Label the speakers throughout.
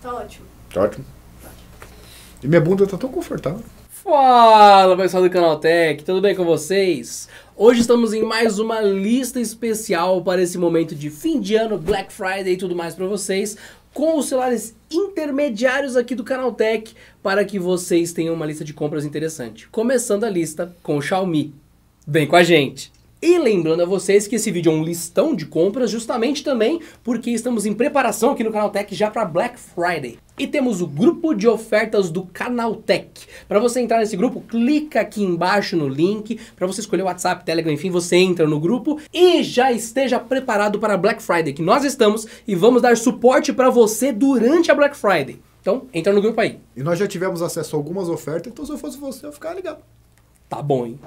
Speaker 1: Tá ótimo.
Speaker 2: Tá ótimo. E minha bunda tá tão confortável.
Speaker 1: Fala pessoal do Canaltech, tudo bem com vocês? Hoje estamos em mais uma lista especial para esse momento de fim de ano, Black Friday e tudo mais para vocês, com os celulares intermediários aqui do Canaltech para que vocês tenham uma lista de compras interessante. Começando a lista com o Xiaomi. Vem com a gente! E lembrando a vocês que esse vídeo é um listão de compras, justamente também porque estamos em preparação aqui no Canaltech já para Black Friday. E temos o grupo de ofertas do Canaltech. Para você entrar nesse grupo, clica aqui embaixo no link. Para você escolher o WhatsApp, Telegram, enfim, você entra no grupo e já esteja preparado para Black Friday, que nós estamos e vamos dar suporte para você durante a Black Friday. Então, entra no grupo aí. E nós já tivemos acesso
Speaker 2: a algumas ofertas, então se eu fosse você, eu ficaria ligado. Tá bom, hein?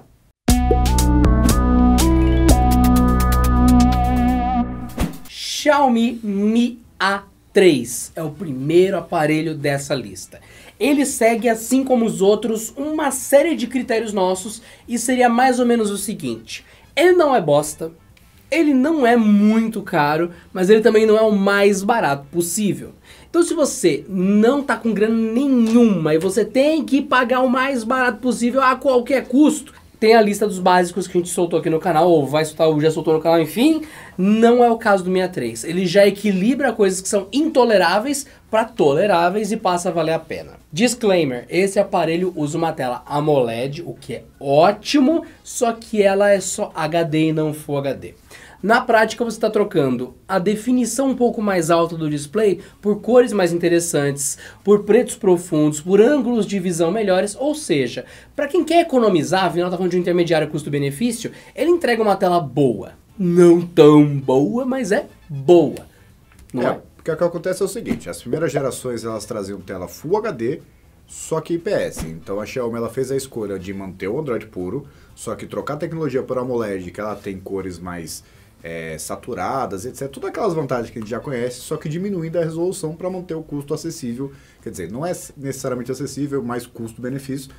Speaker 1: Xiaomi Mi A3 é o primeiro aparelho dessa lista. Ele segue, assim como os outros, uma série de critérios nossos e seria mais ou menos o seguinte: ele não é bosta, ele não é muito caro, mas ele também não é o mais barato possível. Então se você não tá com grana nenhuma e você tem que pagar o mais barato possível a qualquer custo, tem a lista dos básicos que a gente soltou aqui no canal, ou vai soltar, ou já soltou no canal, enfim. Não é o caso do 63. Ele já equilibra coisas que são intoleráveis para toleráveis e passa a valer a pena. Disclaimer, esse aparelho usa uma tela AMOLED, o que é ótimo, só que ela é só HD e não Full HD. Na prática, você está trocando a definição um pouco mais alta do display por cores mais interessantes, por pretos profundos, por ângulos de visão melhores, ou seja, para quem quer economizar, afinal está falando de um intermediário custo-benefício, ele entrega uma tela boa.
Speaker 2: Não tão boa, mas é boa. Não é? é? Porque o que acontece é o seguinte, as primeiras gerações elas traziam tela Full HD, só que IPS. Então a Xiaomi ela fez a escolha de manter o Android puro, só que trocar a tecnologia por AMOLED, que ela tem cores mais é, saturadas, etc. Todas aquelas vantagens que a gente já conhece, só que diminuindo a resolução para manter o custo acessível. Quer dizer, não é necessariamente acessível, mas custo-benefício.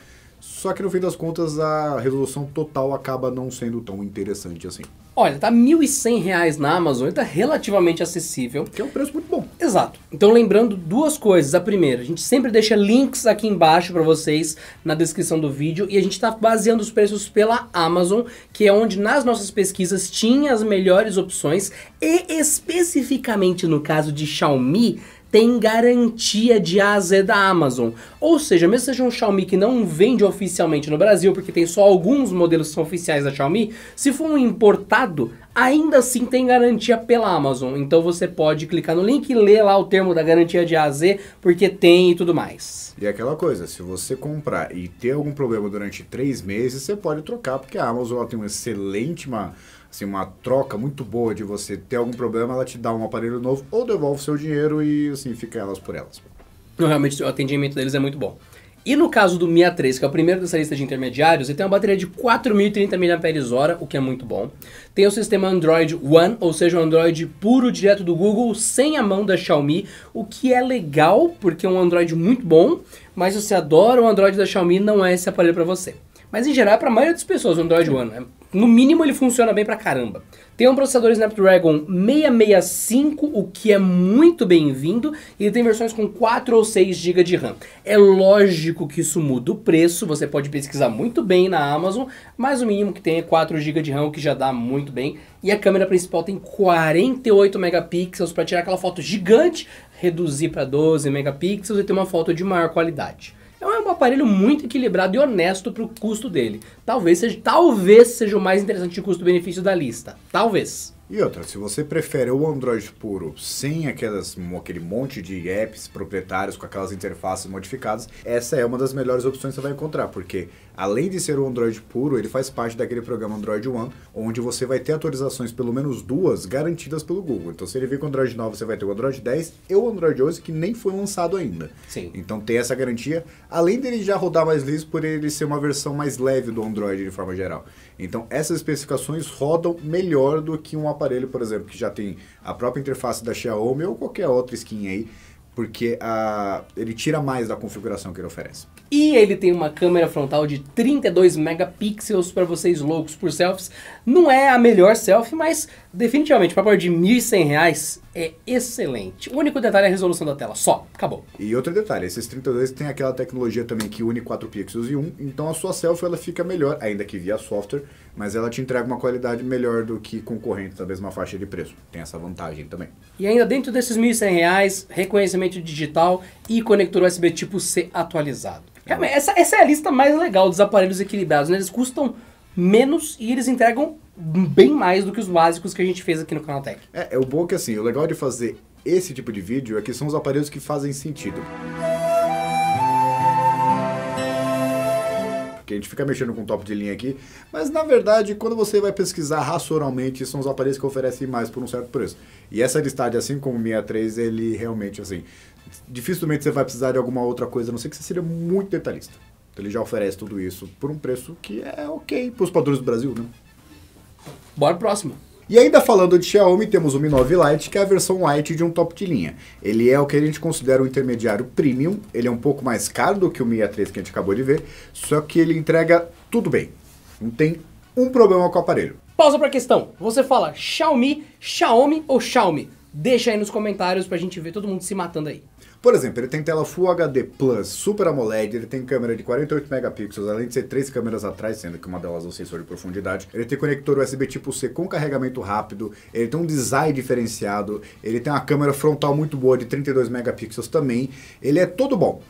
Speaker 2: Só que no fim das contas a resolução total acaba não sendo tão interessante assim.
Speaker 1: Olha, tá R$ 1.100 na Amazon e tá relativamente acessível. Que é um preço muito bom. Exato. Então lembrando duas coisas. A primeira, a gente sempre deixa links aqui embaixo para vocês na descrição do vídeo e a gente tá baseando os preços pela Amazon, que é onde nas nossas pesquisas tinha as melhores opções e especificamente no caso de Xiaomi, tem garantia de AZ da Amazon. Ou seja, mesmo seja um Xiaomi que não vende oficialmente no Brasil, porque tem só alguns modelos que são oficiais da Xiaomi, se for um importado, ainda assim tem garantia pela Amazon. Então você pode clicar no link e ler lá o termo da garantia de AZ, porque tem e tudo mais.
Speaker 2: E é aquela coisa, se você comprar e ter algum problema durante três meses, você pode trocar, porque a Amazon tem uma excelente uma assim, uma troca muito boa de você ter algum problema, ela te dá um aparelho novo ou devolve seu dinheiro e assim, fica elas por elas.
Speaker 1: Não, realmente o atendimento deles é muito bom. E no caso do 63, que é o primeiro dessa lista de intermediários, ele tem uma bateria de 4.030 mAh, o que é muito bom. Tem o sistema Android One, ou seja, um Android puro direto do Google, sem a mão da Xiaomi, o que é legal, porque é um Android muito bom, mas se você adora o Android da Xiaomi, não é esse aparelho para você. Mas em geral, é para a maioria das pessoas, o Android One. Né? no mínimo ele funciona bem pra caramba. Tem um processador Snapdragon 665, o que é muito bem-vindo, e tem versões com 4 ou 6 GB de RAM. É lógico que isso muda o preço, você pode pesquisar muito bem na Amazon, mas o mínimo que tem é 4 GB de RAM, o que já dá muito bem. E a câmera principal tem 48 megapixels para tirar aquela foto gigante, reduzir para 12 megapixels e ter uma foto de maior qualidade um aparelho muito equilibrado e honesto para o custo dele. Talvez seja, talvez seja o mais interessante
Speaker 2: custo-benefício da lista. Talvez. E outra, se você prefere o Android puro, sem aquelas, aquele monte de apps proprietários com aquelas interfaces modificadas, essa é uma das melhores opções que você vai encontrar, porque além de ser o Android puro, ele faz parte daquele programa Android One, onde você vai ter atualizações, pelo menos duas, garantidas pelo Google. Então, se ele vir com o Android 9, você vai ter o Android 10 e o Android 11, que nem foi lançado ainda. Sim. Então, tem essa garantia, além dele já rodar mais liso, por ele ser uma versão mais leve do Android de forma geral. Então, essas especificações rodam melhor do que um aparelho, por exemplo, que já tem a própria interface da Xiaomi ou qualquer outra skin aí, porque uh, ele tira mais da configuração que ele oferece.
Speaker 1: E ele tem uma câmera frontal de 32 megapixels para vocês loucos por selfies. Não é a melhor selfie, mas Definitivamente, o papel de R$ 1.100 é excelente.
Speaker 2: O único detalhe é a resolução da tela, só. Acabou. E outro detalhe, esses 32 tem aquela tecnologia também que une 4 pixels e 1, então a sua selfie ela fica melhor, ainda que via software, mas ela te entrega uma qualidade melhor do que concorrente da mesma faixa de preço. Tem essa vantagem também.
Speaker 1: E ainda dentro desses R$ 1.100, reconhecimento digital e conector USB tipo C atualizado. Realmente, uhum. essa, essa é a lista mais legal dos aparelhos equilibrados, né? Eles custam menos e eles entregam bem mais do que os básicos que a gente fez aqui no canal Tech.
Speaker 2: É, é o bom é que assim, o legal de fazer esse tipo de vídeo é que são os aparelhos que fazem sentido. Porque a gente fica mexendo com top de linha aqui, mas na verdade, quando você vai pesquisar racionalmente, são os aparelhos que oferecem mais por um certo preço. E essa listagem, assim como o 63, ele realmente, assim, dificilmente você vai precisar de alguma outra coisa, a não ser que você seja muito detalhista. Então, ele já oferece tudo isso por um preço que é ok para os padrões do Brasil, né? Bora próximo. E ainda falando de Xiaomi, temos o Mi 9 Lite, que é a versão light de um top de linha. Ele é o que a gente considera um intermediário premium, ele é um pouco mais caro do que o Mi A3 que a gente acabou de ver, só que ele entrega tudo bem. Não tem um problema com o aparelho.
Speaker 1: Pausa para a questão. Você fala Xiaomi, Xiaomi ou Xiaomi? Deixa aí nos comentários para a gente ver todo mundo se matando aí.
Speaker 2: Por exemplo, ele tem tela Full HD Plus, Super AMOLED, ele tem câmera de 48 megapixels, além de ser três câmeras atrás, sendo que uma delas é um sensor de profundidade. Ele tem conector USB tipo C com carregamento rápido, ele tem um design diferenciado, ele tem uma câmera frontal muito boa de 32 megapixels também. Ele é todo bom,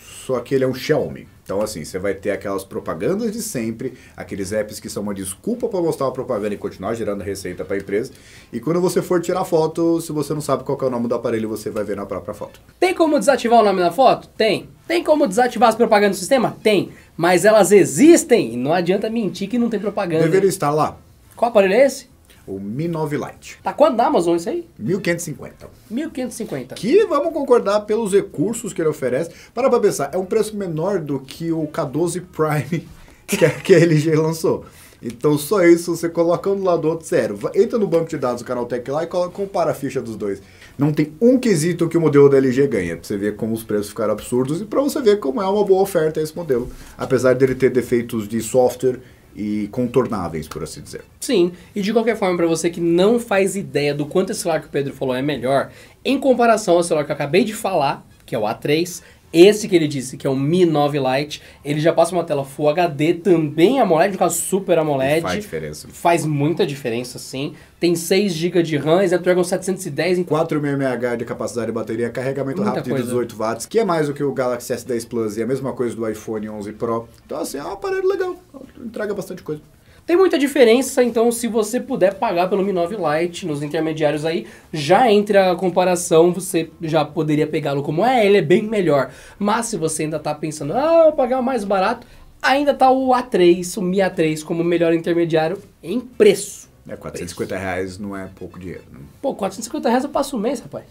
Speaker 2: só que ele é um Xiaomi. Então, assim, você vai ter aquelas propagandas de sempre, aqueles apps que são uma desculpa para mostrar a propaganda e continuar gerando receita para a empresa. E quando você for tirar foto, se você não sabe qual é o nome do aparelho, você vai ver na própria foto.
Speaker 1: Tem como desativar o nome da foto? Tem. Tem como desativar as propagandas do sistema? Tem. Mas elas existem e não adianta mentir que não tem propaganda. Deveria
Speaker 2: estar lá. Qual aparelho é esse? o Mi 9 Lite. Tá quanto na Amazon isso aí? 1550. 1550. Que vamos concordar pelos recursos que ele oferece. Para pra pensar, é um preço menor do que o K12 Prime que a LG lançou. Então só isso, você coloca um do lado do outro, sério. Entra no banco de dados do Tech lá e coloca, compara a ficha dos dois. Não tem um quesito que o modelo da LG ganha, pra você ver como os preços ficaram absurdos e para você ver como é uma boa oferta esse modelo. Apesar dele ter defeitos de software e contornáveis, por assim dizer.
Speaker 1: Sim, e de qualquer forma, para você que não faz ideia do quanto esse celular que o Pedro falou é melhor, em comparação ao celular que eu acabei de falar, que é o A3, esse que ele disse, que é o Mi 9 Lite, ele já passa uma tela Full HD, também AMOLED, no caso Super AMOLED. Faz diferença. Faz muita diferença, sim. Tem 6 GB de RAM, Snapdragon 710 em 4.66Hz de
Speaker 2: capacidade de bateria, carregamento muita rápido coisa. de 18 watts, que é mais do que o Galaxy S10 Plus e é a mesma coisa do iPhone 11 Pro. Então, assim, é um aparelho legal, entrega bastante coisa.
Speaker 1: Tem muita diferença, então se você puder pagar pelo Mi 9 Lite nos intermediários aí, já entre a comparação, você já poderia pegá-lo como é, ele é bem melhor. Mas se você ainda está pensando, ah, vou pagar o mais barato, ainda tá o A3, o Mi A3 como melhor intermediário em preço.
Speaker 2: É, 450 preço. reais não é pouco dinheiro. Né?
Speaker 1: Pô, 450 reais eu passo um mês,
Speaker 2: rapaz.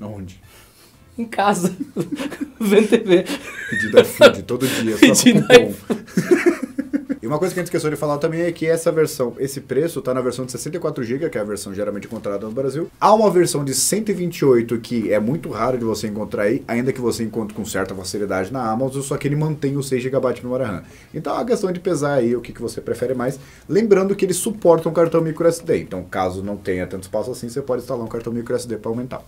Speaker 2: Onde?
Speaker 1: Em casa, vendo TV. Pedido iFood todo dia, só com
Speaker 2: cupom uma coisa que a gente esqueceu de falar também é que essa versão, esse preço tá na versão de 64 GB, que é a versão geralmente encontrada no Brasil. Há uma versão de 128 que é muito raro de você encontrar aí, ainda que você encontre com certa facilidade na Amazon, só que ele mantém o 6 GB de memória RAM. Então é uma questão de pesar aí o que, que você prefere mais. Lembrando que ele suporta um cartão microSD, então caso não tenha tanto espaço assim, você pode instalar um cartão microSD para aumentar.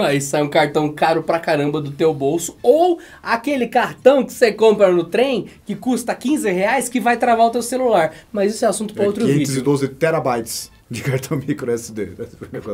Speaker 2: Aí sai é um cartão caro pra caramba do teu bolso. Ou aquele cartão que você compra
Speaker 1: no trem, que custa 15 reais, que vai travar o teu celular. Mas isso é assunto para é outro é 512 vídeo.
Speaker 2: 512 terabytes de cartão micro SD.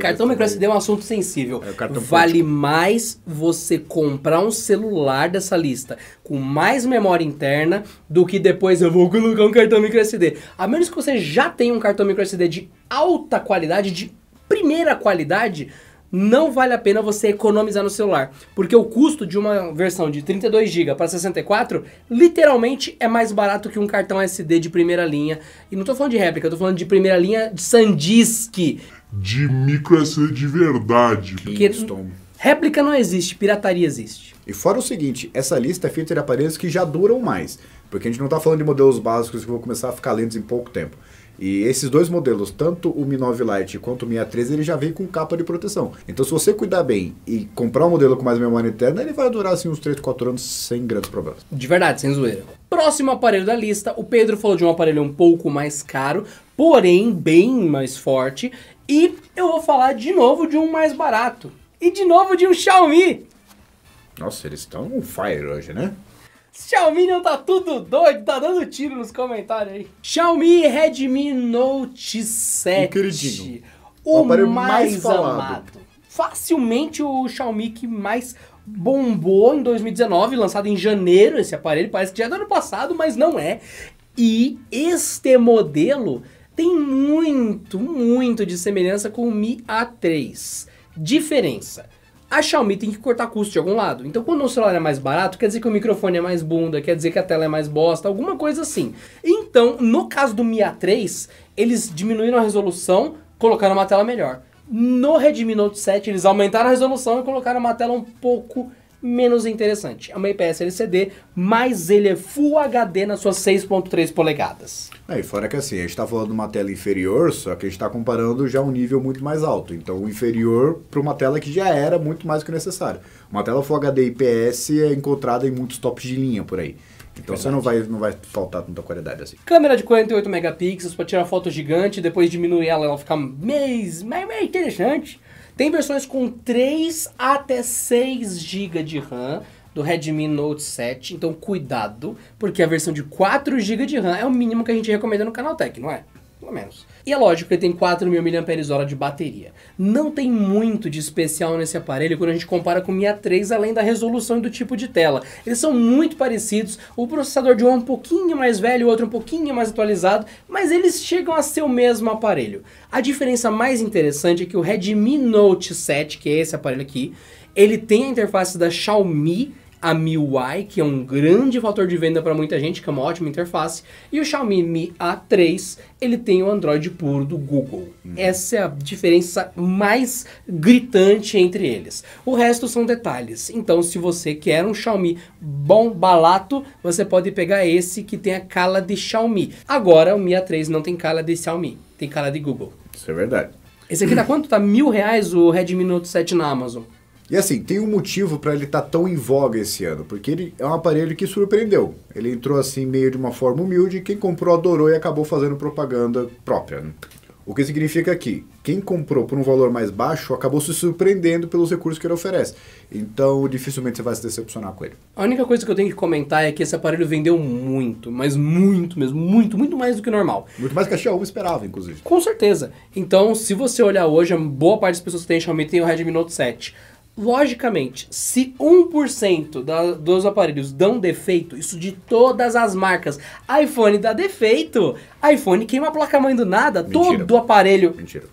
Speaker 2: Cartão micro SD é um assunto sensível. É vale
Speaker 1: mais você comprar um celular dessa lista com mais memória interna do que depois eu vou colocar um cartão micro SD. A menos que você já tenha um cartão micro SD de alta qualidade, de primeira qualidade não vale a pena você economizar no celular, porque o custo de uma versão de 32 GB para 64 literalmente é mais barato que um cartão SD de primeira linha. E não estou falando de réplica, estou falando de primeira linha de
Speaker 2: SanDisk.
Speaker 1: De micro
Speaker 2: SD de verdade. Kingston. Réplica não existe, pirataria existe. E fora o seguinte, essa lista é feita de aparelhos que já duram mais, porque a gente não está falando de modelos básicos que vão começar a ficar lentos em pouco tempo. E esses dois modelos, tanto o Mi 9 Lite quanto o Mi A13, ele já vem com capa de proteção. Então, se você cuidar bem e comprar um modelo com mais memória interna, ele vai durar assim uns 3, 4 anos sem grandes problemas. De verdade, sem zoeira.
Speaker 1: Próximo aparelho da lista, o Pedro falou de um aparelho um pouco mais caro, porém bem mais forte. E eu vou falar de novo de um mais barato. E de novo de um Xiaomi.
Speaker 2: Nossa, eles estão fire hoje, né?
Speaker 1: Xiaomi não tá tudo doido, tá dando tiro nos comentários aí. Xiaomi Redmi Note 7. O queridinho. O, o mais, mais amado. Facilmente o Xiaomi que mais bombou em 2019, lançado em janeiro esse aparelho, parece que já é do ano passado, mas não é. E este modelo tem muito, muito de semelhança com o Mi A3. Diferença: a Xiaomi tem que cortar custo de algum lado. Então, quando o celular é mais barato, quer dizer que o microfone é mais bunda, quer dizer que a tela é mais bosta, alguma coisa assim. Então, no caso do Mi A3, eles diminuíram a resolução, colocaram uma tela melhor. No Redmi Note 7, eles aumentaram a resolução e colocaram uma tela um pouco melhor menos interessante. É uma IPS LCD, mas ele é Full HD nas suas 6.3 polegadas.
Speaker 2: É, e fora que assim, a gente está falando de uma tela inferior, só que a gente está comparando já um nível muito mais alto. Então, o inferior para uma tela que já era muito mais do que necessário. Uma tela Full HD IPS é encontrada em muitos tops de linha por aí. Então Verdade. você não vai, não vai faltar tanta qualidade assim.
Speaker 1: Câmera de 48 megapixels para tirar foto gigante, depois diminuir ela, ela fica meio, mais, mais interessante. Tem versões com 3 até 6 GB de RAM do Redmi Note 7, então cuidado, porque a versão de 4 GB de RAM é o mínimo que a gente recomenda no Tech, não é? pelo menos. E é lógico que ele tem 4.000 mAh de bateria. Não tem muito de especial nesse aparelho quando a gente compara com o Mi A3, além da resolução e do tipo de tela. Eles são muito parecidos, o processador de um é um pouquinho mais velho, o outro é um pouquinho mais atualizado, mas eles chegam a ser o mesmo aparelho. A diferença mais interessante é que o Redmi Note 7, que é esse aparelho aqui, ele tem a interface da Xiaomi, a MIUI, que é um grande fator de venda para muita gente, que é uma ótima interface, e o Xiaomi Mi A3, ele tem o Android puro do Google. Uhum. Essa é a diferença mais gritante entre eles. O resto são detalhes. Então, se você quer um Xiaomi bom balato, você pode pegar esse que tem a cala de Xiaomi. Agora, o Mi A3 não tem cala de Xiaomi, tem cala de Google. Isso é verdade. Esse aqui dá quanto? Tá mil reais o Redmi Note 7 na Amazon.
Speaker 2: E assim, tem um motivo para ele estar tá tão em voga esse ano, porque ele é um aparelho que surpreendeu. Ele entrou assim meio de uma forma humilde, quem comprou adorou e acabou fazendo propaganda própria. Né? O que significa que quem comprou por um valor mais baixo acabou se surpreendendo pelos recursos que ele oferece. Então, dificilmente você vai se decepcionar com ele.
Speaker 1: A única coisa que eu tenho que comentar é que esse aparelho vendeu muito, mas muito mesmo, muito, muito mais do que normal. Muito mais que a Xiaomi esperava, inclusive. Com certeza. Então, se você olhar hoje, boa parte das pessoas que têm Xiaomi tem o Redmi Note 7. Logicamente, se 1% da, dos aparelhos dão defeito, isso de todas as marcas, iPhone dá defeito, iPhone queima a placa-mãe do nada, Mentira. todo aparelho... Mentira,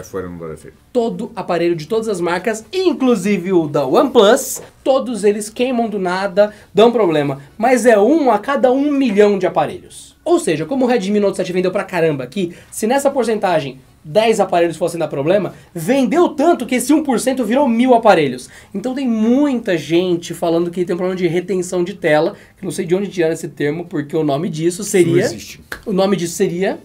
Speaker 2: iPhone não dá defeito.
Speaker 1: Todo aparelho de todas as marcas, inclusive o da OnePlus, todos eles queimam do nada, dão problema. Mas é um a cada um milhão de aparelhos. Ou seja, como o Redmi Note 7 vendeu pra caramba aqui, se nessa porcentagem 10 aparelhos fossem dar problema, vendeu tanto que esse 1% virou mil aparelhos. Então tem muita gente falando que tem um problema de retenção de tela, que não sei de onde tirar esse termo, porque o nome disso seria. Não existe. O nome disso seria.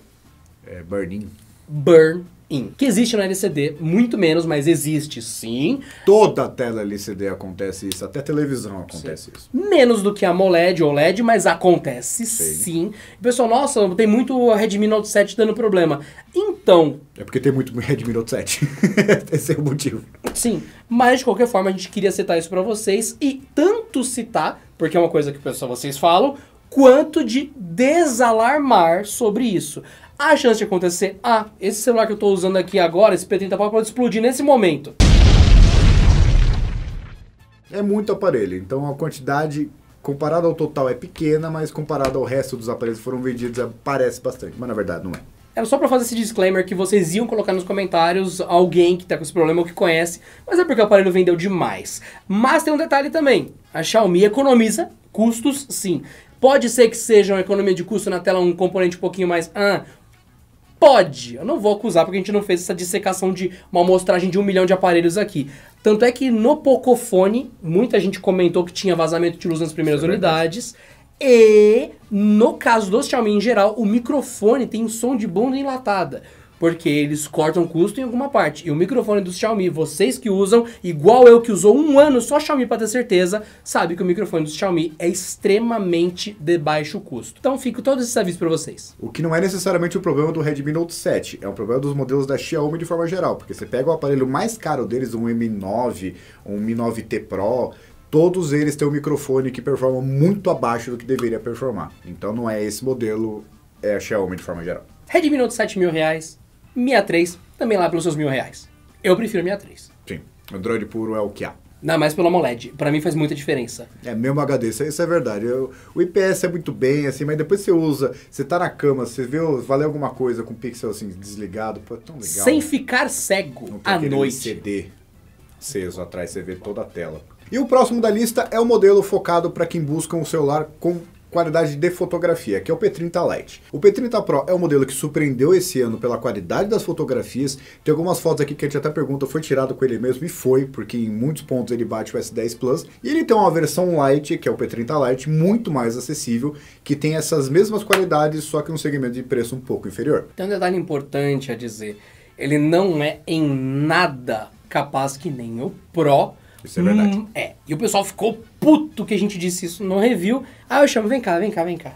Speaker 2: É burn-in. burn burn in, que existe no LCD, muito menos, mas existe sim. Toda tela LCD acontece isso, até televisão acontece sim. isso.
Speaker 1: Menos do que a AMOLED ou LED, mas acontece sim. sim. Pessoal, nossa, tem muito Redmi Note 7 dando problema. Então... É porque tem muito Redmi Note 7. Esse é o motivo. Sim, mas de qualquer forma a gente queria citar isso para vocês e tanto citar, porque é uma coisa que pessoal vocês falam, quanto de desalarmar sobre isso a chance de acontecer, ah, esse celular que eu estou usando aqui agora, esse P30 Pro, pode explodir nesse momento.
Speaker 2: É muito aparelho, então a quantidade comparada ao total é pequena, mas comparada ao resto dos aparelhos que foram vendidos, é, parece bastante, mas na verdade não é.
Speaker 1: Era só para fazer esse disclaimer que vocês iam colocar nos comentários alguém que tá com esse problema ou que conhece, mas é porque o aparelho vendeu demais. Mas tem um detalhe também, a Xiaomi economiza custos sim. Pode ser que seja uma economia de custo na tela, um componente um pouquinho mais ah, Pode. Eu não vou acusar porque a gente não fez essa dissecação de uma amostragem de um milhão de aparelhos aqui. Tanto é que no Pocofone, muita gente comentou que tinha vazamento de luz nas primeiras Isso é unidades. É e, no caso do Xiaomi em geral, o microfone tem um som de bunda enlatada. Porque eles cortam custo em alguma parte. E o microfone do Xiaomi, vocês que usam, igual eu que usou um ano só Xiaomi para ter certeza, sabe que o microfone do Xiaomi é extremamente de baixo custo. Então fico todos esses avisos para vocês.
Speaker 2: O que não é necessariamente o problema do Redmi Note 7, é um problema dos modelos da Xiaomi de forma geral, porque você pega o aparelho mais caro deles, um M9, um Mi 9T Pro, todos eles têm um microfone que performa muito abaixo do que deveria performar. Então não é esse modelo, é a Xiaomi de forma geral.
Speaker 1: Redmi Note 7 mil reais, 63 também lá pelos seus mil reais. Eu prefiro 63.
Speaker 2: Sim, Android puro é o que há.
Speaker 1: Não, mas pelo AMOLED. Pra mim faz muita diferença.
Speaker 2: É, mesmo HD, isso, é, isso é verdade. Eu, o IPS é muito bem, assim, mas depois você usa, você tá na cama, você vê, valeu alguma coisa com o pixel, assim, desligado, pô, é tão legal. Sem ficar cego à noite. CD aceso atrás, você vê toda a tela. E o próximo da lista é o modelo focado para quem busca um celular com qualidade de fotografia, que é o P30 Lite. O P30 Pro é o modelo que surpreendeu esse ano pela qualidade das fotografias. Tem algumas fotos aqui que a gente até pergunta, foi tirado com ele mesmo? E foi, porque em muitos pontos ele bate o S10 Plus. E ele tem uma versão Lite, que é o P30 Lite, muito mais acessível, que tem essas mesmas qualidades, só que um segmento de preço um pouco inferior.
Speaker 1: Tem um detalhe importante a dizer, ele não é em nada capaz que nem o Pro, isso é verdade. Hum, é. E o pessoal ficou puto que a gente disse isso no review. Aí eu chamo, vem cá, vem cá, vem cá.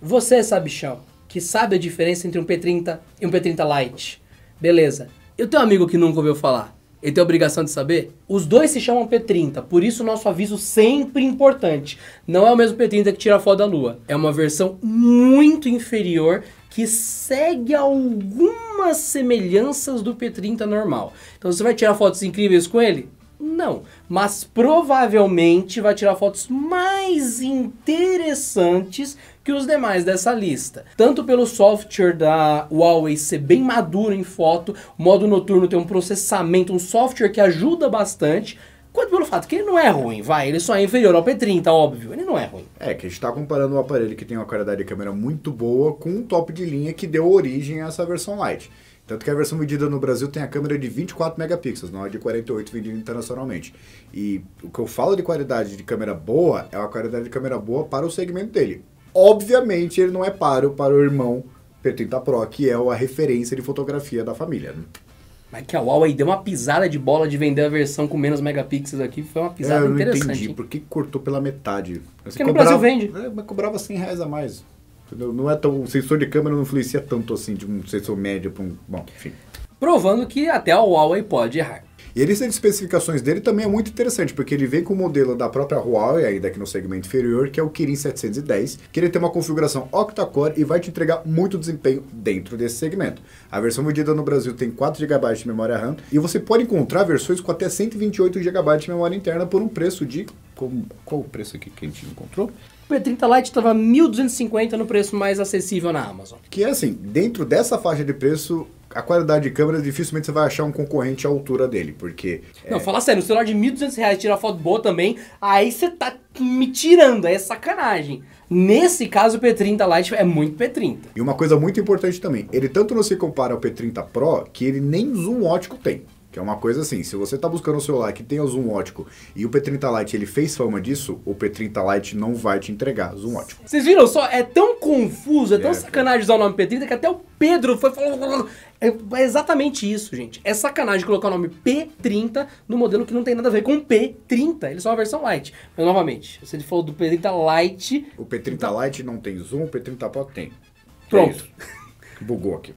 Speaker 1: Você, sabe, chão, que sabe a diferença entre um P30 e um P30 Lite. Beleza. Eu tenho um amigo que nunca ouviu falar. Ele tem a obrigação de saber? Os dois se chamam P30, por isso nosso aviso sempre importante. Não é o mesmo P30 que tira a foto da lua. É uma versão muito inferior que segue algumas semelhanças do P30 normal. Então você vai tirar fotos incríveis com ele? Não mas provavelmente vai tirar fotos mais interessantes que os demais dessa lista. Tanto pelo software da Huawei ser bem maduro em foto, o modo noturno tem um processamento, um software que ajuda bastante,
Speaker 2: quanto pelo fato que ele não é ruim, vai, ele só é inferior ao P30, óbvio, ele não é ruim. É, que a gente tá comparando um aparelho que tem uma qualidade de câmera muito boa com um top de linha que deu origem a essa versão Lite. Tanto que a versão vendida no Brasil tem a câmera de 24 megapixels, não é de 48 vendida internacionalmente. E o que eu falo de qualidade de câmera boa é uma qualidade de câmera boa para o segmento dele. Obviamente ele não é paro para o irmão P30 Pro, que é a referência de fotografia da família. Né?
Speaker 1: Mas que a Huawei deu uma pisada de bola de vender a versão com menos megapixels aqui, foi uma
Speaker 2: pisada é, eu não interessante. Entendi, hein? por que cortou pela metade? Assim, Porque no cobrava, Brasil vende. É, mas cobrava 100 reais a mais. Não é tão, o sensor de câmera não influencia tanto assim de um sensor médio para um. Bom, enfim. Provando que até
Speaker 1: a Huawei pode errar.
Speaker 2: E a lista de especificações dele também é muito interessante, porque ele vem com o modelo da própria Huawei, ainda aqui no segmento inferior, que é o Kirin 710, que ele tem uma configuração octa-core e vai te entregar muito desempenho dentro desse segmento. A versão vendida no Brasil tem 4 GB de memória RAM e você pode encontrar versões com até 128 GB de memória interna por um preço de... Como, qual o preço aqui que a gente encontrou?
Speaker 1: O P30 Lite estava 1.250 no preço mais acessível na Amazon.
Speaker 2: Que é assim, dentro dessa faixa de preço, a qualidade de câmera dificilmente você vai achar um concorrente à altura dele, porque... É não, é...
Speaker 1: fala sério, um celular de 1.200 reais tirar foto boa também, aí você tá me tirando, é sacanagem.
Speaker 2: Nesse caso, o P30 Lite é muito P30. E uma coisa muito importante também, ele tanto não se compara ao P30 Pro, que ele nem zoom ótico tem. Que é uma coisa assim, se você está buscando o celular que tem o zoom ótico e o P30 Lite ele fez fama disso, o P30 Lite não vai te entregar zoom ótico.
Speaker 1: Vocês viram só? É tão confuso, é, é tão é, sacanagem usar o nome P30 que até o Pedro foi falando... É, é exatamente isso, gente. É sacanagem colocar o nome P30 no modelo que não tem nada a ver com P30. Ele só é uma versão Lite. Mas, novamente, se ele falou do P30 Lite... O P30 então...
Speaker 2: Lite não tem zoom, o P30 Pro tem. Pronto. É Bugou aqui.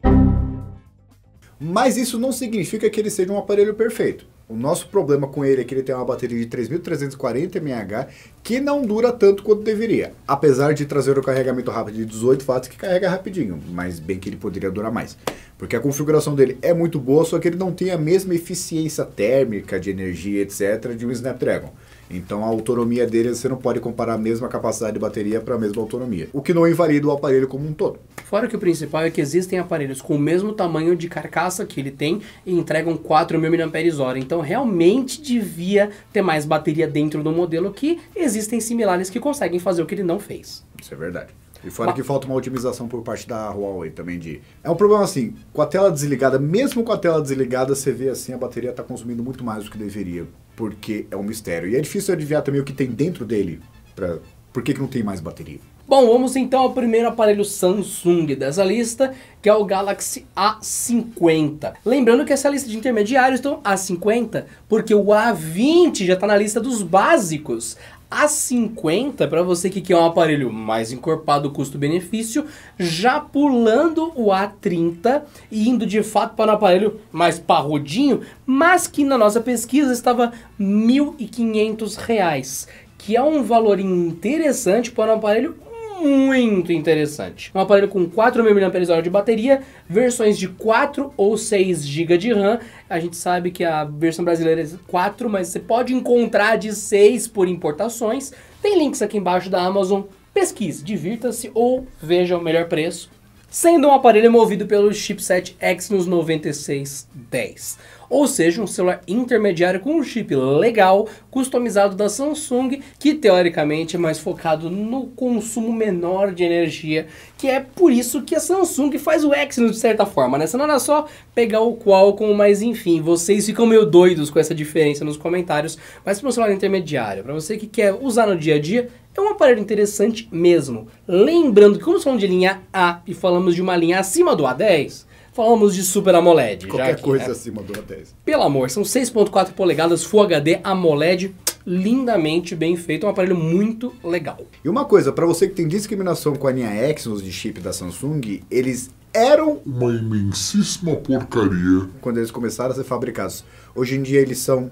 Speaker 2: Mas isso não significa que ele seja um aparelho perfeito. O nosso problema com ele é que ele tem uma bateria de 3.340 mAh que não dura tanto quanto deveria, apesar de trazer o carregamento rápido de 18 watts que carrega rapidinho, mas bem que ele poderia durar mais, porque a configuração dele é muito boa, só que ele não tem a mesma eficiência térmica de energia, etc, de um Snapdragon. Então a autonomia dele você não pode comparar a mesma capacidade de bateria para a mesma autonomia, o que não invalida o aparelho como um todo.
Speaker 1: Fora que o principal é que existem aparelhos com o mesmo tamanho de carcaça que ele tem e entregam 4.000 mAh, então realmente devia ter mais bateria dentro do modelo que existem similares que conseguem fazer o que ele não fez. Isso
Speaker 2: é verdade. E fora Mas... que falta uma otimização por parte da Huawei também de. É um problema assim, com a tela desligada, mesmo com a tela desligada, você vê assim, a bateria está consumindo muito mais do que deveria porque é um mistério. E é difícil adivinhar também o que tem dentro dele. Pra... Por que, que não tem mais bateria?
Speaker 1: Bom, vamos então ao primeiro aparelho Samsung dessa lista, que é o Galaxy A50. Lembrando que essa lista de intermediários estão A50, porque o A20 já está na lista dos básicos. A 50, para você que quer um aparelho mais encorpado custo-benefício, já pulando o A30 e indo de fato para um aparelho mais parrudinho, mas que na nossa pesquisa estava R$ 1.500, que é um valor interessante para um aparelho muito interessante. É um aparelho com 4.000 mAh de bateria, versões de 4 ou 6 GB de RAM. A gente sabe que a versão brasileira é 4, mas você pode encontrar de 6 por importações. Tem links aqui embaixo da Amazon. Pesquise, divirta-se ou veja o melhor preço. Sendo um aparelho movido pelo chipset Exynos 9610 ou seja, um celular intermediário com um chip legal, customizado da Samsung, que teoricamente é mais focado no consumo menor de energia, que é por isso que a Samsung faz o Exynos de certa forma, né? Senão era só pegar o Qualcomm, mas enfim, vocês ficam meio doidos com essa diferença nos comentários, mas para um celular intermediário, para você que quer usar no dia a dia, é um aparelho interessante mesmo. Lembrando que quando falamos de linha A e falamos de uma linha acima do A10, Falamos de Super AMOLED. Qualquer que, coisa né?
Speaker 2: acima do 10.
Speaker 1: Pelo amor, são 6.4 polegadas Full HD AMOLED, lindamente bem feito, um aparelho muito legal.
Speaker 2: E uma coisa, para você que tem discriminação com a linha Exynos de chip da Samsung, eles eram uma imensíssima porcaria quando eles começaram a ser fabricados. Hoje em dia eles são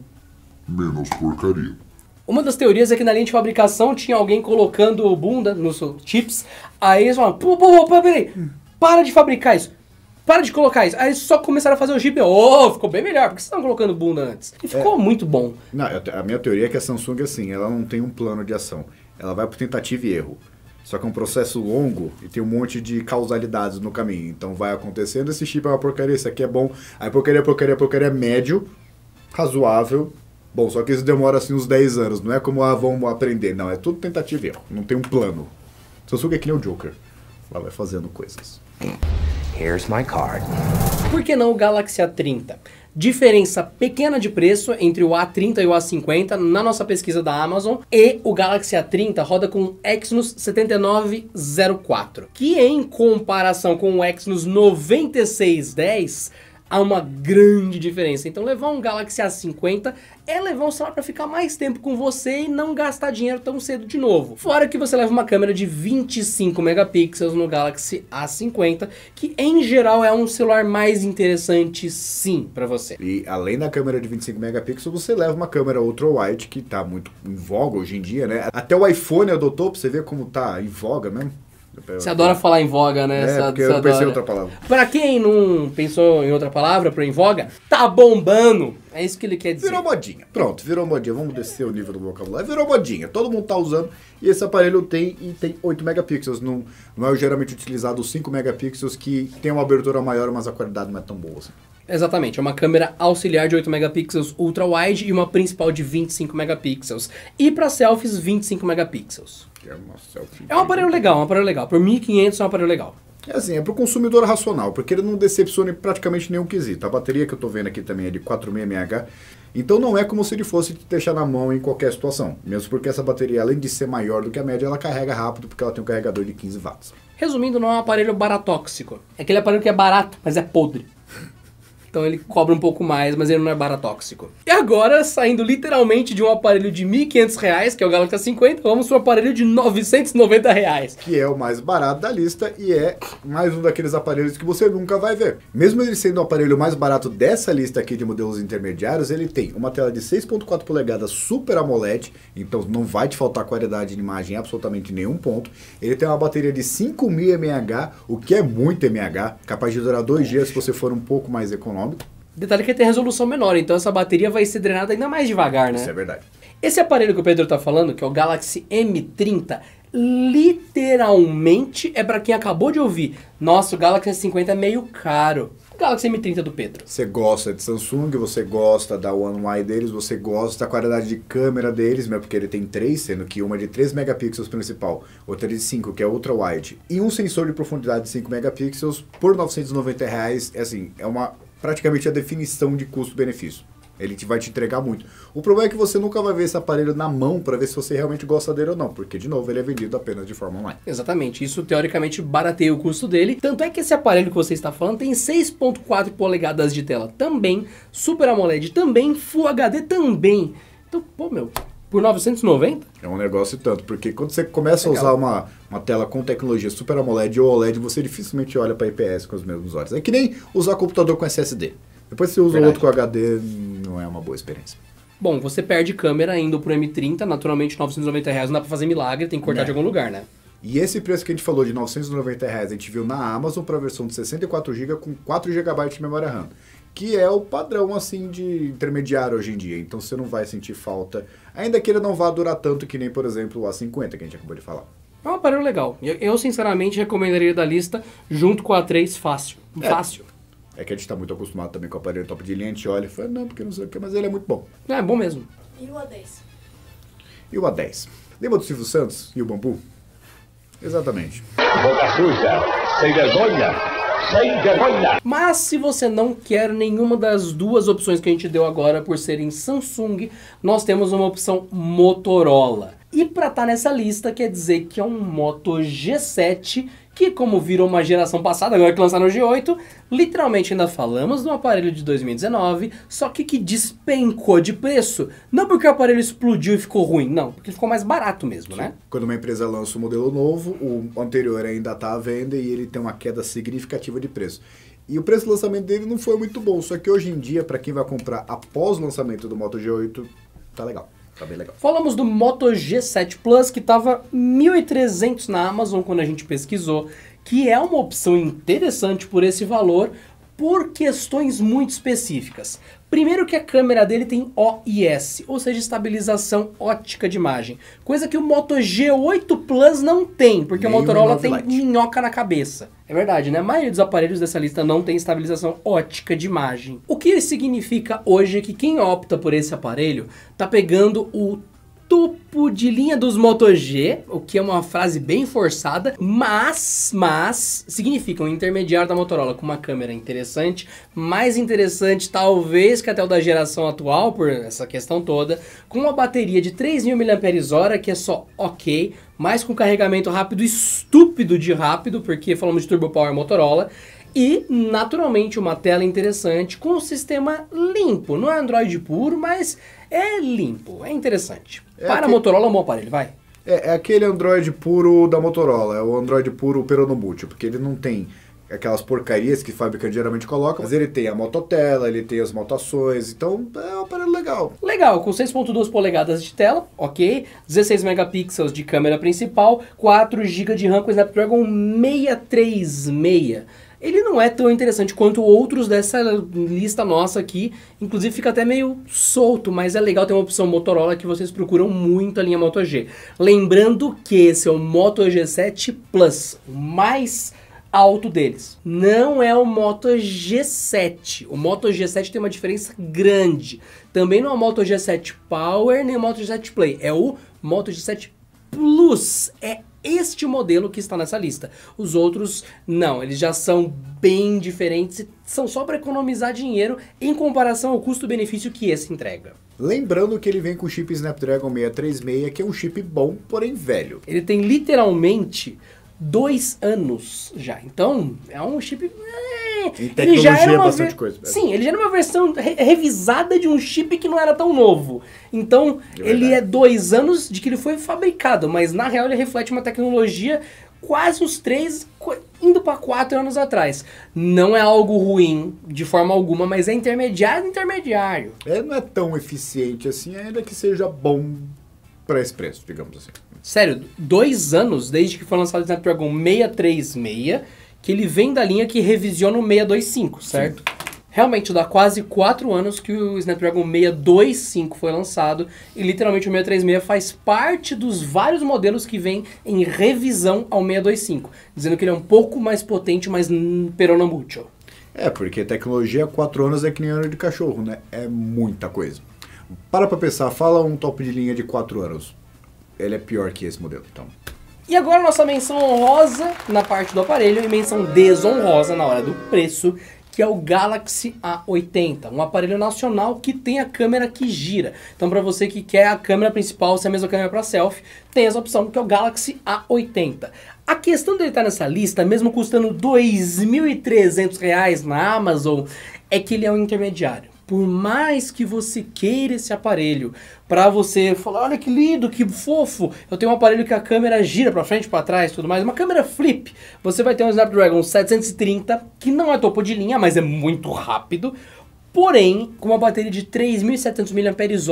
Speaker 2: menos porcaria.
Speaker 1: Uma das teorias é que na linha de fabricação tinha alguém colocando bunda nos chips, aí eles falaram, pô, pô, pô, peraí, para de fabricar isso para de colocar isso. Aí eles só começaram a fazer o GPO Oh, ficou bem melhor, por que vocês estão colocando bunda antes?
Speaker 2: E ficou é. muito bom. Não, a minha teoria é que a Samsung, assim, ela não tem um plano de ação. Ela vai por tentativa e erro. Só que é um processo longo e tem um monte de causalidades no caminho. Então vai acontecendo, esse chip é uma porcaria, esse aqui é bom. Aí porcaria, porcaria, porcaria, médio, razoável. Bom, só que isso demora assim uns 10 anos. Não é como, ah, vamos aprender. Não, é tudo tentativa e erro. Não tem um plano. Samsung é que nem o Joker. Ela vai fazendo coisas. Here's my card.
Speaker 1: Por que não o Galaxy A30? Diferença pequena de preço entre o A30 e o A50 na nossa pesquisa da Amazon e o Galaxy A30 roda com o Exynos 7904, que em comparação com o Exynos 9610 há uma grande diferença. Então levar um Galaxy A50 é levar um celular para ficar mais tempo com você e não gastar dinheiro tão cedo de novo. Fora que você leva uma câmera de 25 megapixels no Galaxy A50, que em geral é um celular mais
Speaker 2: interessante sim para você. E além da câmera de 25 megapixels, você leva uma câmera ultra-wide que tá muito em voga hoje em dia, né? Até o iPhone adotou, para você ver como tá em voga mesmo.
Speaker 1: É, você adora falar em voga, né? É, porque eu adora. pensei em outra palavra. Pra quem não pensou
Speaker 2: em outra palavra pra em voga, tá bombando. É isso que ele quer dizer. Virou modinha. Pronto, virou modinha. Vamos descer o nível do vocabulário. Virou modinha. Todo mundo tá usando. E esse aparelho tem e tem 8 megapixels. Não, não é geralmente utilizado os 5 megapixels que tem uma abertura maior, mas a qualidade não é tão boa assim.
Speaker 1: Exatamente, é uma câmera auxiliar de 8 megapixels ultra wide e uma principal de 25 megapixels. E para selfies, 25 megapixels.
Speaker 2: Que é uma selfie.
Speaker 1: É um aparelho legal, é um aparelho legal. Por 1.500 é um aparelho legal.
Speaker 2: É assim, é para o consumidor racional, porque ele não decepciona em praticamente nenhum quesito. A bateria que eu estou vendo aqui também é de 4000 mah então não é como se ele fosse te deixar na mão em qualquer situação. Mesmo porque essa bateria, além de ser maior do que a média, ela carrega rápido porque ela tem um carregador de 15 watts.
Speaker 1: Resumindo, não é um aparelho baratóxico. É aquele aparelho que é barato,
Speaker 2: mas é podre.
Speaker 1: Então ele cobra um pouco mais, mas ele não é baratóxico. E agora, saindo literalmente de um aparelho de 1.500 reais, que é o Galaxy 50, vamos para um aparelho de 990 reais.
Speaker 2: Que é o mais barato da lista e é mais um daqueles aparelhos que você nunca vai ver. Mesmo ele sendo o aparelho mais barato dessa lista aqui de modelos intermediários, ele tem uma tela de 6.4 polegadas Super AMOLED, então não vai te faltar qualidade de imagem em absolutamente nenhum ponto. Ele tem uma bateria de 5.000 mAh, o que é muito mAh, capaz de durar dois dias se você for um pouco mais econômico econômico.
Speaker 1: Detalhe que tem resolução menor, então essa bateria vai ser drenada ainda mais devagar, né? Isso é verdade. Esse aparelho que o Pedro está falando, que é o Galaxy M30,
Speaker 2: literalmente
Speaker 1: é para quem acabou de ouvir. Nossa, o Galaxy S50 é meio caro. Galaxy
Speaker 2: M30 é do Pedro. Você gosta de Samsung, você gosta da One UI deles, você gosta da qualidade de câmera deles, mesmo porque ele tem três, sendo que uma é de 3 megapixels principal, outra é de 5, que é ultra wide, e um sensor de profundidade de 5 megapixels por R$ reais, é assim, é uma praticamente a definição de custo-benefício. Ele te, vai te entregar muito. O problema é que você nunca vai ver esse aparelho na mão para ver se você realmente gosta dele ou não, porque, de novo, ele é vendido apenas de forma online. Exatamente.
Speaker 1: Isso, teoricamente, barateia o custo dele. Tanto é que esse aparelho que você está falando tem 6.4 polegadas de tela também, Super AMOLED também, Full HD também. Então, pô, meu,
Speaker 2: por 990? É um negócio tanto, porque quando você começa Legal. a usar uma, uma tela com tecnologia Super AMOLED ou OLED, você dificilmente olha para IPS com os mesmos olhos. É que nem usar computador com SSD. Depois você usa Verdade. outro com HD, não é uma boa experiência.
Speaker 1: Bom, você perde câmera indo pro M30, naturalmente 990 reais não dá para fazer milagre, tem que cortar é. de algum lugar, né?
Speaker 2: E esse preço que a gente falou de 990 reais, a gente viu na Amazon para a versão de 64 GB com 4 GB de memória RAM que é o padrão assim de intermediário hoje em dia. Então você não vai sentir falta, ainda que ele não vá durar tanto que nem, por exemplo, o A50 que a gente acabou de falar.
Speaker 1: É um aparelho legal. Eu, eu sinceramente recomendaria da lista junto com a A3 fácil. É. Fácil.
Speaker 2: É que a gente está muito acostumado também com o aparelho top de linha, a gente olha e fala, não, porque não sei o que, mas ele é muito bom. É, é bom mesmo. E o A10? E o A10? Lembra do Silvio Santos e o bambu? Exatamente. Boca suja, sem vergonha, sem vergonha.
Speaker 1: Mas se você não quer nenhuma das duas opções que a gente deu agora por serem Samsung, nós temos uma opção Motorola. E para estar tá nessa lista quer dizer que é um Moto G7 que como virou uma geração passada, agora que lançaram o G8, literalmente ainda falamos do aparelho de 2019, só que que despencou de preço. Não porque o aparelho
Speaker 2: explodiu e ficou ruim, não, porque ficou mais barato mesmo, Sim. né? Quando uma empresa lança um modelo novo, o anterior ainda está à venda e ele tem uma queda significativa de preço. E o preço do lançamento dele não foi muito bom, só que hoje em dia, para quem vai comprar após o lançamento do Moto G8, tá legal. Tá bem legal.
Speaker 1: Falamos do Moto G7 Plus, que estava 1.300 na Amazon quando a gente pesquisou, que é uma opção interessante por esse valor, por questões muito específicas. Primeiro que a câmera dele tem OIS, ou seja, estabilização ótica de imagem, coisa que o Moto G8 Plus não tem, porque Nem o Motorola tem light. minhoca na cabeça. É verdade, né? A maioria dos aparelhos dessa lista não tem estabilização ótica de imagem. O que isso significa hoje é que quem opta por esse aparelho tá pegando o topo de linha dos Moto G, o que é uma frase bem forçada, mas, mas, significa um intermediário da Motorola com uma câmera interessante, mais interessante talvez que até o da geração atual, por essa questão toda, com uma bateria de 3.000 mAh, que é só ok, mas com carregamento rápido estúpido de rápido, porque falamos de Turbo Power Motorola, e, naturalmente, uma tela interessante com um sistema limpo. Não é Android puro, mas é limpo, é interessante. É Para a Motorola é um bom aparelho, vai.
Speaker 2: É, é, aquele Android puro da Motorola, é o Android puro peronomútil, porque ele não tem aquelas porcarias que fábrica geralmente coloca, mas ele tem a mototela, ele tem as motações, então é um
Speaker 1: aparelho legal. Legal, com 6.2 polegadas de tela, ok, 16 megapixels de câmera principal, 4 GB de RAM com Snapdragon 636 ele não é tão interessante quanto outros dessa lista nossa aqui. Inclusive fica até meio solto, mas é legal ter uma opção Motorola que vocês procuram muito a linha Moto G. Lembrando que esse é o Moto G7 Plus, o mais alto deles. Não é o Moto G7. O Moto G7 tem uma diferença grande. Também não é o Moto G7 Power nem o Moto G7 Play, é o Moto G7 Plus. É este modelo que está nessa lista. Os outros não, eles já são bem diferentes e são só para economizar dinheiro em comparação ao custo-benefício que esse entrega.
Speaker 2: Lembrando que ele vem com o chip Snapdragon 636, que é um chip bom, porém velho. Ele tem literalmente
Speaker 1: dois anos já, então é um chip é, ele já é era uma ver... coisa, né? Sim, ele já era uma versão re revisada de um chip que não era tão novo. Então, é ele é dois anos de que ele foi fabricado, mas na real ele reflete uma tecnologia quase uns três, indo para quatro anos atrás. Não é algo ruim de forma alguma, mas é intermediário intermediário. É, não é tão eficiente assim, ainda que seja bom para esse preço, digamos assim. Sério, dois anos desde que foi lançado o Snapdragon 636 que ele vem da linha que revisiona o 625, certo? Sim. Realmente dá quase 4 anos que o Snapdragon 625 foi lançado e literalmente o 636 faz parte dos vários modelos que vem em revisão ao 625, dizendo que ele é um pouco mais potente, mas peronomútil.
Speaker 2: É, porque tecnologia 4 anos é que nem ano de cachorro, né? É muita coisa. Para pra pensar, fala um top de linha de 4 anos. Ele é pior que esse modelo, então.
Speaker 1: E agora nossa menção honrosa na parte do aparelho e menção desonrosa na hora do preço, que é o Galaxy A80, um aparelho nacional que tem a câmera que gira. Então para você que quer a câmera principal, se é a mesma câmera para selfie, tem essa opção que é o Galaxy A80. A questão dele estar tá nessa lista, mesmo custando R$ 2.300 na Amazon, é que ele é um intermediário. Por mais que você queira esse aparelho, para você falar, olha que lindo, que fofo, eu tenho um aparelho que a câmera gira para frente, para trás, tudo mais, uma câmera flip, você vai ter um Snapdragon 730, que não é topo de linha, mas é muito rápido, porém, com uma bateria de 3.700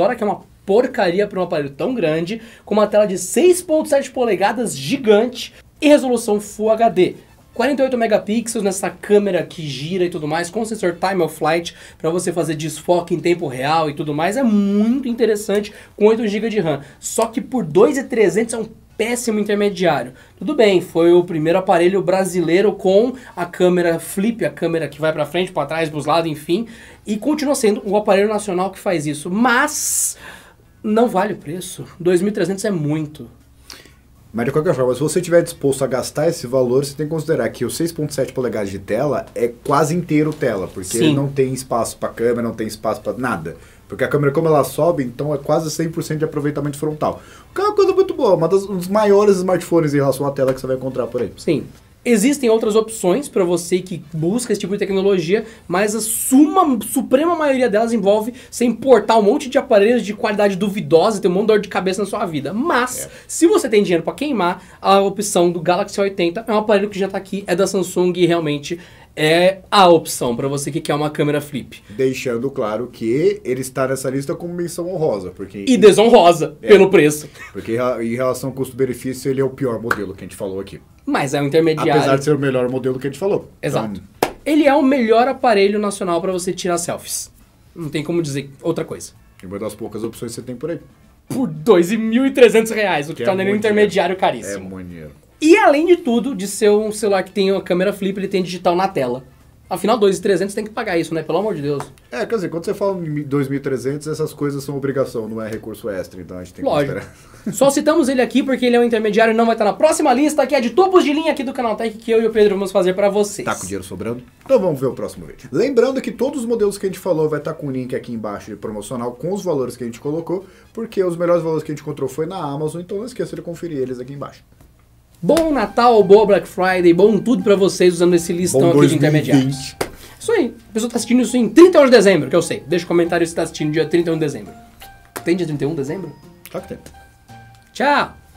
Speaker 1: mAh, que é uma porcaria para um aparelho tão grande, com uma tela de 6.7 polegadas gigante e resolução Full HD. 48 megapixels nessa câmera que gira e tudo mais, com sensor time of flight para você fazer desfoque em tempo real e tudo mais, é muito interessante com 8 GB de RAM. Só que por 2.300 é um péssimo intermediário. Tudo bem, foi o primeiro aparelho brasileiro com a câmera flip, a câmera que vai para frente, para trás, para os lados, enfim, e continua sendo um aparelho nacional que faz isso, mas não vale o preço. 2.300 é muito.
Speaker 2: Mas de qualquer forma, se você estiver disposto a gastar esse valor, você tem que considerar que o 6.7 polegadas de tela é quase inteiro tela, porque Sim. não tem espaço para câmera, não tem espaço para nada. Porque a câmera, como ela sobe, então é quase 100% de aproveitamento frontal. Que é uma coisa muito boa, uma das, um dos maiores smartphones em relação à tela que você vai encontrar por aí. Sim.
Speaker 1: Existem outras opções para você que busca esse tipo de tecnologia, mas a suma, suprema maioria delas envolve você importar um monte de aparelhos de qualidade duvidosa e ter um monte de dor de cabeça na sua vida. Mas, é. se você tem dinheiro para queimar, a opção do Galaxy 80 é um aparelho que já está aqui, é da Samsung e realmente é a opção para você que quer uma câmera
Speaker 2: flip. Deixando claro que ele está nessa lista como menção honrosa, porque e desonrosa é, pelo preço. Porque em relação ao custo-benefício, ele é o pior modelo que a gente falou aqui
Speaker 1: mas é um intermediário. Apesar de
Speaker 2: ser o melhor modelo que a gente falou. Exato.
Speaker 1: Então... Ele é o melhor aparelho nacional para você tirar selfies. Não tem como dizer outra coisa.
Speaker 2: É uma das poucas opções que você tem por aí.
Speaker 1: Por R$ 2.300, o que, que torna é ele intermediário dinheiro. caríssimo. É muito dinheiro. E além de tudo, de ser um celular que tem uma câmera flip, ele tem digital na tela. Afinal, 2.300 tem que pagar isso, né? Pelo
Speaker 2: amor de Deus. É, quer dizer, quando você fala 2.300, essas coisas são obrigação, não é recurso extra, então a gente tem Lógico. que considerar.
Speaker 1: Só citamos ele aqui porque ele é um intermediário e não vai estar na próxima lista, que é de tubos de linha aqui do Canaltech, que eu e o Pedro vamos fazer para vocês.
Speaker 2: Tá com dinheiro sobrando? Então vamos ver o próximo vídeo. Lembrando que todos os modelos que a gente falou vai estar com o link aqui embaixo de promocional com os valores que a gente colocou, porque os melhores valores que a gente encontrou foi na Amazon, então não esqueça de conferir eles aqui embaixo. Bom Natal, boa Black Friday, bom tudo para vocês usando esse
Speaker 1: listão bom aqui 2020. de intermediários.
Speaker 2: Isso aí. A pessoa tá assistindo
Speaker 1: isso em 31 de dezembro, que eu sei. Deixa o um comentário se tá assistindo dia 31 de dezembro. Tem dia 31 de dezembro?
Speaker 2: Claro que tem. Tchau!